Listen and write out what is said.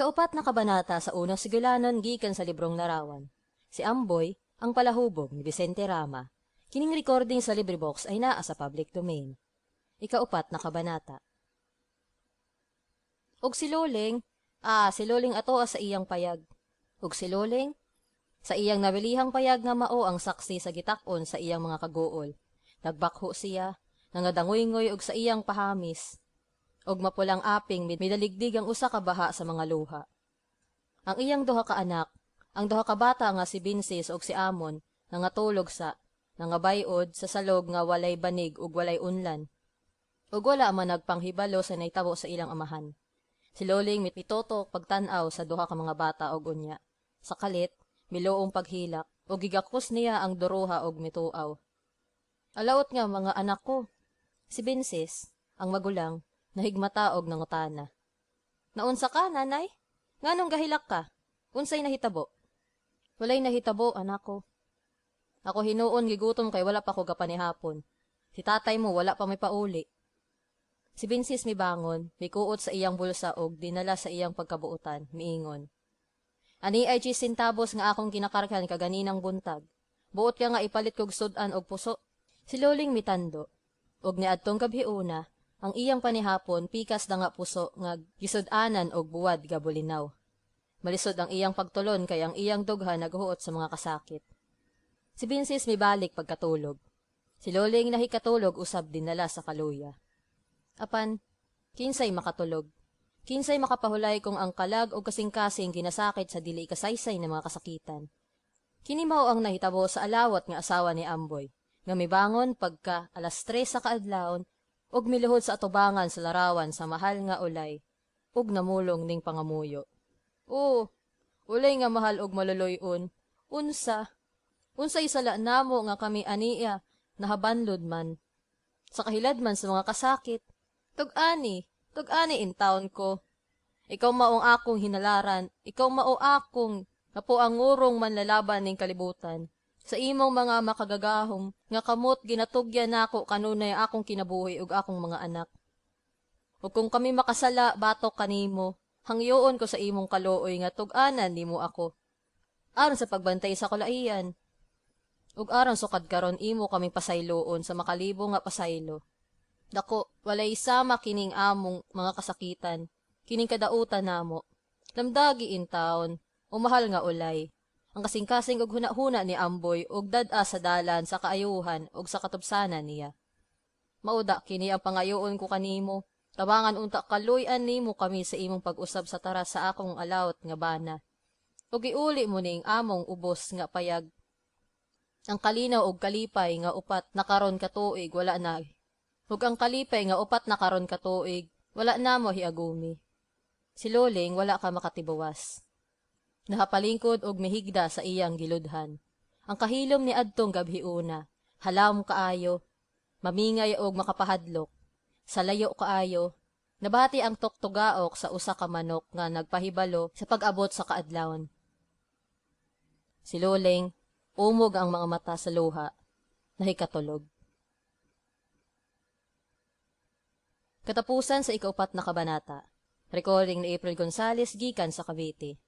Kaupat na kabanata sa unang sigilanan gikan sa librong larawan. Si Amboy, ang palahubog ni Vicente Rama. Kining recording sa LibriVox ay naa sa public domain. Ikaupat na kabanata. Og si Loling, ah, si Loling ato sa iyang payag. Og si Loling, sa iyang nabilihang payag nga mao ang saksi sa gitakon sa iyang mga kagool. Nagbakho siya, nangadangoy-ngoy og sa iyang pahamis og pulang aping midaligdig ang usa ka baha sa mga luha. Ang iyang duha ka anak, ang duha ka bata nga si Binsis og si Amon, nga nangatulog sa, nangabayod sa salog nga walay banig ug walay unlan. Ug wala man nagpanghibalo sa naitabo sa ilang amahan. Si Loling mititotok pagtanaw sa duha ka mga bata og unya. Sa kalit, miloong paghilak, o gigakos niya ang duruha og mituaw. Alaot nga mga anak ko. Si Binsis, ang magulang, Nahigmataog ng utana. Naunsa ka, nanay? Nganong gahilak ka? Unsay nahitabo? Walay nahitabo, anak ko. Ako hinuon gigutom kay wala pa ko gapanihapon. Si tatay mo wala pa may pauli. Si Vincis mi bangon, mikuot sa iyang bulsa og dinala sa iyang pagkabuutan, miingon. Ani ay sintabos nga akong kinakarkan kaganinang buntag. Buot ka nga ipalit kog sudan og puso. Si Loling mitando. Og niadtong una, ang iyang panihapon, pikas na nga puso, nga gisudanan og buwad gabulinaw. Malisod ang iyang pagtulon kay ang iyang dugha naghuot sa mga kasakit. Si Vinces mibalik pagkatulog. Si Loling nahikatulog usab din dinala sa kaluya. Apan, kinsay makatulog. Kinsay makapahulay kung ang kalag o kasing-kasing ginasakit sa dili kasaysay ng mga kasakitan. Kinimaw ang nahitabo sa alawat nga asawa ni Amboy, nga mibangon pagka alas tres sa kaadlawon ug milihod sa atubangan sa larawan sa mahal nga ulay, ug namulong ning pangamuyo. Oo, ulay nga mahal og maluloyon, unsa, unsay sala namo nga kami aniya, nahabanlod man. Sa kahilad man sa mga kasakit, tug-ani, tug-ani in town ko. Ikaw maong akong hinalaran, ikaw mao akong napo urong manlalaban ning kalibutan. Sa imong mga makagagahom, nga kamot ginatugyan nako kanunay akong kinabuhi ug akong mga anak. Ug kung kami makasala, batok kanimo, hangyoon ko sa imong kalooy nga tuganan nimo ako. Aron sa pagbantay sa kulaian, ug aron sukad karon imo kami pasayloon sa makalibo nga pasaylo. Dako, walay sama kining among mga kasakitan, kining kadautan namo. Lamdagi in taon, umahal nga ulay. Ang kasing-kasing og hunahuna ni Amboy og dad-a sa dalan sa kaayuhan og sa katubsanan niya. Mauda kini ang pangayoon ko kanimo, tabangan unta kaluyan nimo kami sa imong pag-usab sa tara sa akong alawt nga bana. Og iuli mo ning among ubos nga payag. Ang kalinaw og kalipay nga upat na karon katuig wala na. Ug ang kalipay nga upat na karon katuig wala na mo hiagumi. Si Loling wala ka makatibawas. Nahapalingkod og mihigda sa iyang giludhan. Ang kahilom ni adtong gabhiuna, halam kaayo, mamingay og makapahadlok. Sa layo kaayo, nabati ang toktogaok sa usa ka manok nga nagpahibalo sa pag-abot sa kaadlawon. Si Loling, umog ang mga mata sa luha, nahikatulog. Katapusan sa ikaupat na kabanata. Recording ni April Gonzales gikan sa Cavite.